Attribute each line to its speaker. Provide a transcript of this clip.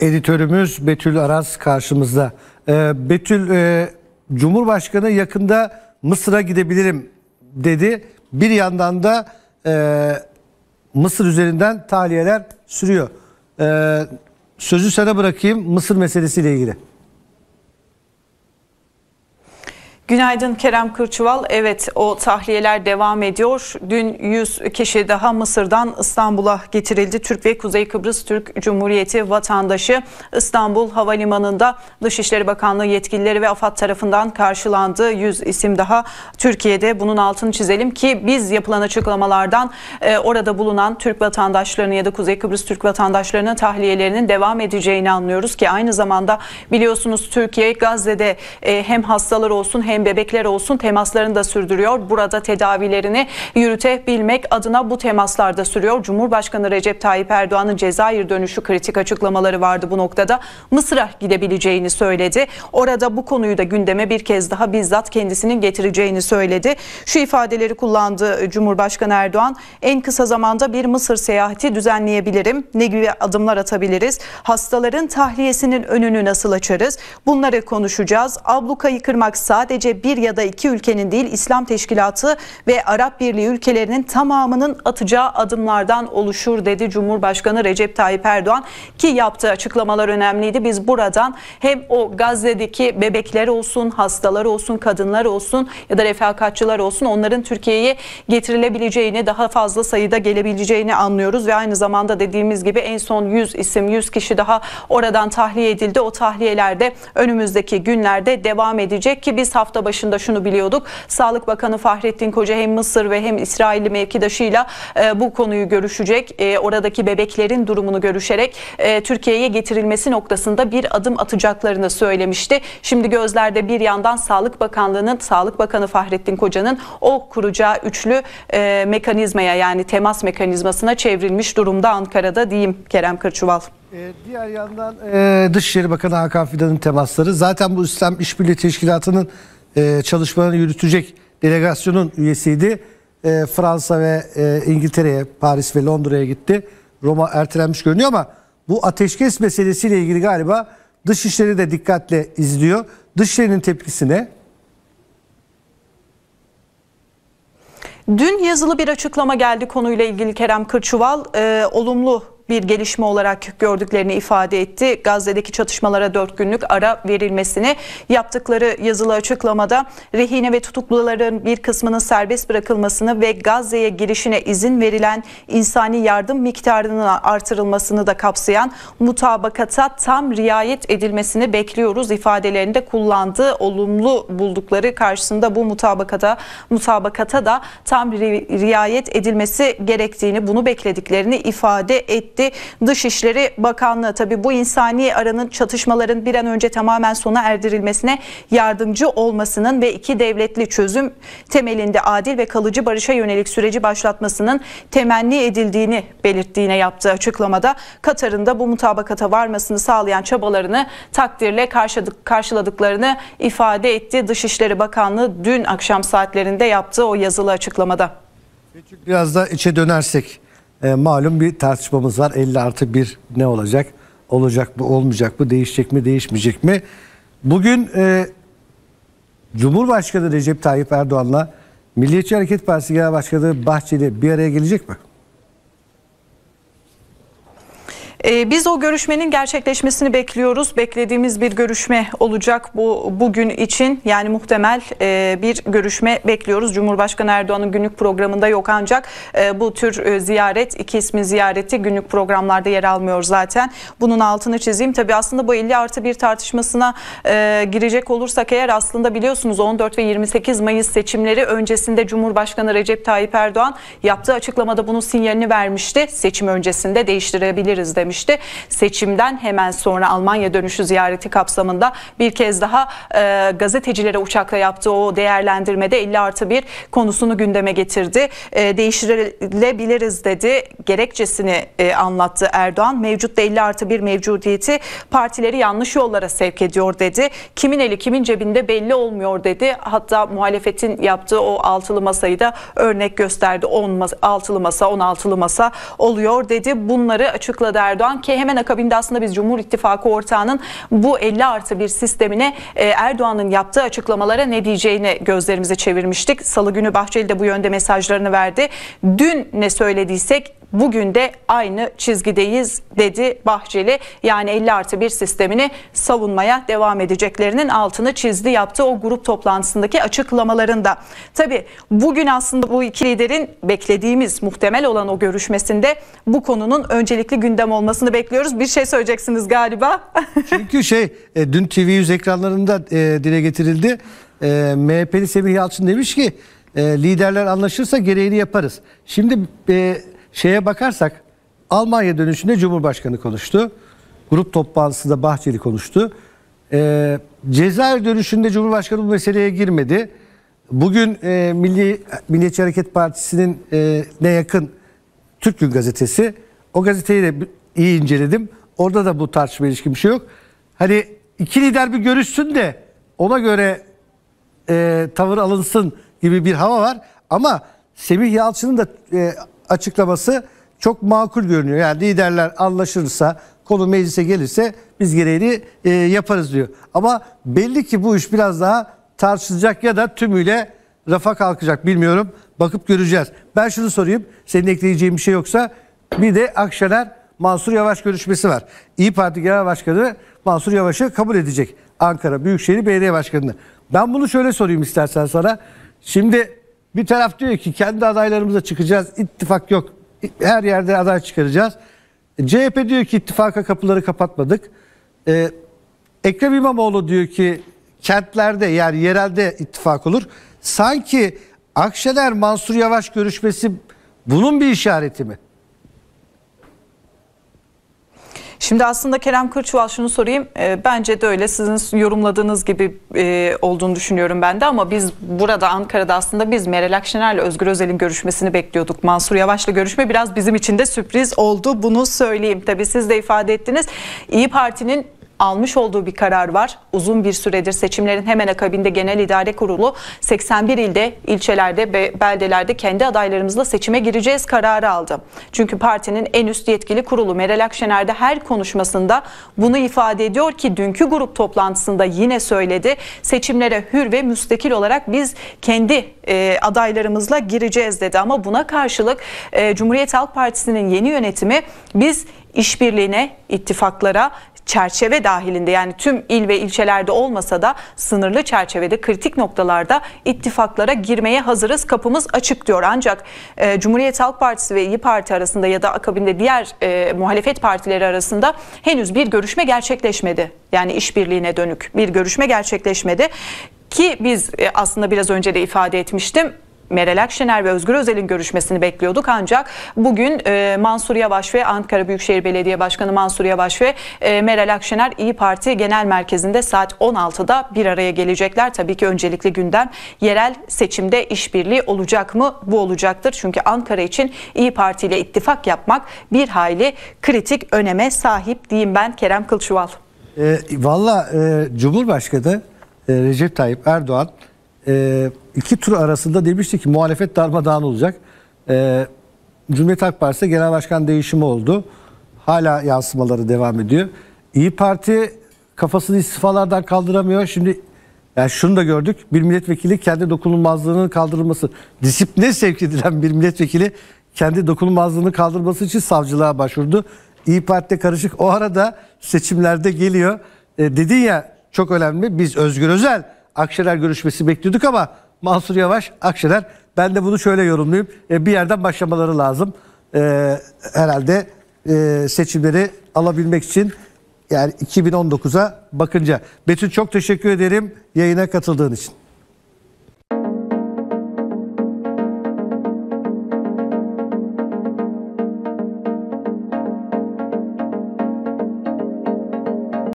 Speaker 1: editörümüz Betül Aras karşımızda. Ee, Betül e, Cumhurbaşkanı yakında Mısır'a gidebilirim dedi. Bir yandan da e, Mısır üzerinden tahliyeler sürüyor. Ee, sözü sana bırakayım Mısır meselesiyle ilgili.
Speaker 2: Günaydın Kerem Kırçıval. Evet o tahliyeler devam ediyor. Dün 100 kişi daha Mısır'dan İstanbul'a getirildi. Türk ve Kuzey Kıbrıs Türk Cumhuriyeti vatandaşı İstanbul Havalimanı'nda Dışişleri Bakanlığı yetkilileri ve AFAD tarafından karşılandı. 100 isim daha Türkiye'de. Bunun altını çizelim ki biz yapılan açıklamalardan e, orada bulunan Türk vatandaşlarını ya da Kuzey Kıbrıs Türk vatandaşlarının tahliyelerinin devam edeceğini anlıyoruz ki aynı zamanda biliyorsunuz Türkiye Gazze'de e, hem hastalar olsun hem hem bebekler olsun temaslarını da sürdürüyor. Burada tedavilerini yürütebilmek adına bu temaslarda sürüyor. Cumhurbaşkanı Recep Tayyip Erdoğan'ın Cezayir dönüşü kritik açıklamaları vardı bu noktada. Mısır'a gidebileceğini söyledi. Orada bu konuyu da gündeme bir kez daha bizzat kendisinin getireceğini söyledi. Şu ifadeleri kullandı Cumhurbaşkanı Erdoğan. En kısa zamanda bir Mısır seyahati düzenleyebilirim. Ne gibi adımlar atabiliriz? Hastaların tahliyesinin önünü nasıl açarız? Bunları konuşacağız. Ablukayı kırmak sadece sadece bir ya da iki ülkenin değil İslam Teşkilatı ve Arap Birliği ülkelerinin tamamının atacağı adımlardan oluşur dedi Cumhurbaşkanı Recep Tayyip Erdoğan ki yaptığı açıklamalar önemliydi. Biz buradan hem o Gazze'deki bebekler olsun, hastalar olsun, kadınlar olsun ya da refakatçılar olsun onların Türkiye'ye getirilebileceğini, daha fazla sayıda gelebileceğini anlıyoruz ve aynı zamanda dediğimiz gibi en son 100 isim, 100 kişi daha oradan tahliye edildi. O tahliyelerde önümüzdeki günlerde devam edecek ki biz hafta hafta başında şunu biliyorduk. Sağlık Bakanı Fahrettin Koca hem Mısır ve hem İsrailli mevkidaşıyla e, bu konuyu görüşecek. E, oradaki bebeklerin durumunu görüşerek e, Türkiye'ye getirilmesi noktasında bir adım atacaklarını söylemişti. Şimdi gözlerde bir yandan Sağlık Bakanlığı'nın, Sağlık Bakanı Fahrettin Koca'nın o kuracağı üçlü e, mekanizmaya yani temas mekanizmasına çevrilmiş durumda Ankara'da diyeyim Kerem Kırçuval. E, diğer
Speaker 1: yandan e, Dışişleri Bakanı Hakan Fidan'ın temasları zaten bu İslam İşbirliği Teşkilatı'nın e, çalışmalarını yürütecek delegasyonun üyesiydi. E, Fransa ve e, İngiltere'ye, Paris ve Londra'ya gitti. Roma ertelenmiş görünüyor ama bu ateşkes meselesiyle ilgili galiba dışişleri de dikkatle izliyor. Dışişlerinin tepkisi ne?
Speaker 2: Dün yazılı bir açıklama geldi konuyla ilgili Kerem Kırçıval. E, olumlu bir gelişme olarak gördüklerini ifade etti. Gazze'deki çatışmalara 4 günlük ara verilmesini yaptıkları yazılı açıklamada rehine ve tutukluların bir kısmının serbest bırakılmasını ve Gazze'ye girişine izin verilen insani yardım miktarının artırılmasını da kapsayan mutabakata tam riayet edilmesini bekliyoruz Ifadelerinde kullandığı Olumlu buldukları karşısında bu mutabakata mutabakata da tam riayet edilmesi gerektiğini, bunu beklediklerini ifade etti etti. Dışişleri Bakanlığı tabi bu insani aranın çatışmaların bir an önce tamamen sona erdirilmesine yardımcı olmasının ve iki devletli çözüm temelinde adil ve kalıcı barışa yönelik süreci başlatmasının temenni edildiğini belirttiğine yaptığı açıklamada Katar'ın da bu mutabakata varmasını sağlayan çabalarını takdirle karşıladıklarını ifade etti. Dışişleri Bakanlığı dün akşam saatlerinde yaptığı o yazılı açıklamada.
Speaker 1: Biraz da içe dönersek e, malum bir tartışmamız var. 50 artı 1 ne olacak? Olacak mı olmayacak mı? Değişecek mi değişmeyecek mi? Bugün e, Cumhurbaşkanı Recep Tayyip Erdoğan'la Milliyetçi Hareket Partisi Genel Başkanı Bahçeli bir araya gelecek mi?
Speaker 2: Ee, biz o görüşmenin gerçekleşmesini bekliyoruz. Beklediğimiz bir görüşme olacak bu bugün için. Yani muhtemel e, bir görüşme bekliyoruz. Cumhurbaşkanı Erdoğan'ın günlük programında yok ancak e, bu tür e, ziyaret, iki ismin ziyareti günlük programlarda yer almıyor zaten. Bunun altını çizeyim. Tabii aslında bu 50 artı bir tartışmasına girecek olursak eğer aslında biliyorsunuz 14 ve 28 Mayıs seçimleri öncesinde Cumhurbaşkanı Recep Tayyip Erdoğan yaptığı açıklamada bunun sinyalini vermişti. Seçim öncesinde değiştirebiliriz demişti söylemişti. Seçimden hemen sonra Almanya dönüşü ziyareti kapsamında bir kez daha e, gazetecilere uçakla yaptığı o değerlendirmede 50 artı 1 konusunu gündeme getirdi. E, değiştirilebiliriz dedi. Gerekçesini e, anlattı Erdoğan. Mevcut 50 artı 1 mevcudiyeti partileri yanlış yollara sevk ediyor dedi. Kimin eli kimin cebinde belli olmuyor dedi. Hatta muhalefetin yaptığı o altılı masayı da örnek gösterdi. 10 altılı masa, 16'lı masa oluyor dedi. Bunları açıkladı Erdoğan. Erdoğan ki hemen akabinde aslında biz Cumhur İttifakı ortağının bu 50 artı bir sistemine e, Erdoğan'ın yaptığı açıklamalara ne diyeceğini gözlerimize çevirmiştik. Salı günü Bahçeli de bu yönde mesajlarını verdi. Dün ne söylediysek bugün de aynı çizgideyiz dedi Bahçeli. Yani 50 artı 1 sistemini savunmaya devam edeceklerinin altını çizdi yaptı o grup toplantısındaki açıklamalarında. Tabi bugün aslında bu iki liderin beklediğimiz muhtemel olan o görüşmesinde bu konunun öncelikli gündem olmasını bekliyoruz. Bir şey söyleyeceksiniz galiba. Çünkü
Speaker 1: şey e, dün TV100 ekranlarında e, dile getirildi. E, MHP'li Semih Yalçın demiş ki liderler anlaşırsa gereğini yaparız. Şimdi e, Şeye bakarsak Almanya dönüşünde Cumhurbaşkanı konuştu. Grup toplantısında Bahçeli konuştu. Ee, Cezayir dönüşünde Cumhurbaşkanı bu meseleye girmedi. Bugün e, Milli Milliyetçi Hareket Partisi'nin e, ne yakın Türk Gün gazetesi. O gazeteyi de iyi inceledim. Orada da bu tartışma ilişkin bir şey yok. Hani iki lider bir görüşsün de ona göre e, tavır alınsın gibi bir hava var. Ama Semih Yalçın'ın da e, açıklaması çok makul görünüyor. Yani liderler anlaşırsa, konu meclise gelirse biz gereğini e, yaparız diyor. Ama belli ki bu iş biraz daha tartışılacak ya da tümüyle rafa kalkacak bilmiyorum. Bakıp göreceğiz. Ben şunu sorayım. Senin ekleyeceğin bir şey yoksa bir de Akşener Mansur Yavaş görüşmesi var. İyi Parti Genel Başkanı Mansur Yavaş'ı kabul edecek. Ankara Büyükşehir Belediye Başkanı'nı. Ben bunu şöyle sorayım istersen sana. Şimdi bir taraf diyor ki kendi adaylarımıza çıkacağız. İttifak yok. Her yerde aday çıkaracağız. CHP diyor ki ittifaka kapıları kapatmadık. Ee, Ekrem İmamoğlu diyor ki kentlerde yani yerelde ittifak olur. Sanki Akşener Mansur Yavaş görüşmesi bunun bir işareti mi?
Speaker 2: Şimdi aslında Kerem Kırçıval şunu sorayım. E, bence de öyle sizin yorumladığınız gibi e, olduğunu düşünüyorum ben de ama biz burada Ankara'da aslında biz Meral Akşener'le Özgür Özel'in görüşmesini bekliyorduk. Mansur Yavaş'la görüşme biraz bizim için de sürpriz oldu. Bunu söyleyeyim. Tabii siz de ifade ettiniz. İyi Parti'nin almış olduğu bir karar var. Uzun bir süredir seçimlerin hemen akabinde Genel idare Kurulu 81 ilde, ilçelerde ve beldelerde kendi adaylarımızla seçime gireceğiz kararı aldı. Çünkü partinin en üst yetkili kurulu Meral Akşener de her konuşmasında bunu ifade ediyor ki dünkü grup toplantısında yine söyledi. Seçimlere hür ve müstakil olarak biz kendi e, adaylarımızla gireceğiz dedi ama buna karşılık e, Cumhuriyet Halk Partisi'nin yeni yönetimi biz işbirliğine, ittifaklara, çerçeve dahilinde yani tüm il ve ilçelerde olmasa da sınırlı çerçevede kritik noktalarda ittifaklara girmeye hazırız kapımız açık diyor. Ancak e, Cumhuriyet Halk Partisi ve İyi Parti arasında ya da akabinde diğer e, muhalefet partileri arasında henüz bir görüşme gerçekleşmedi. Yani işbirliğine dönük bir görüşme gerçekleşmedi ki biz e, aslında biraz önce de ifade etmiştim Meral Akşener ve Özgür Özel'in görüşmesini bekliyorduk ancak bugün e, Mansur Yavaş ve Ankara Büyükşehir Belediye Başkanı Mansur Yavaş ve e, Meral Akşener İyi Parti Genel Merkezi'nde saat 16'da bir araya gelecekler. Tabii ki öncelikli gündem yerel seçimde işbirliği olacak mı? Bu olacaktır. Çünkü Ankara için İyi Parti ile ittifak yapmak bir hayli kritik öneme sahip diyeyim ben Kerem Kılçıval.
Speaker 1: E, Valla e, Cumhurbaşkanı e, Recep Tayyip Erdoğan e, iki tur arasında demişti ki muhalefet darmadağın olacak. Ee, Cumhuriyet Halk Partisi'de genel başkan değişimi oldu. Hala yansımaları devam ediyor. İyi Parti kafasını istifalardan kaldıramıyor. Şimdi yani şunu da gördük. Bir milletvekili kendi dokunulmazlığının kaldırılması, disipline sevk edilen bir milletvekili kendi dokunulmazlığını kaldırması için savcılığa başvurdu. İyi Parti karışık. O arada seçimlerde geliyor. E, dedin ya çok önemli. Biz Özgür Özel Akşener görüşmesi bekliyorduk ama Mansur Yavaş, Akşener. Ben de bunu şöyle yorumluyum E, bir yerden başlamaları lazım. E, herhalde e, seçimleri alabilmek için yani 2019'a bakınca. Betül çok teşekkür ederim yayına katıldığın için.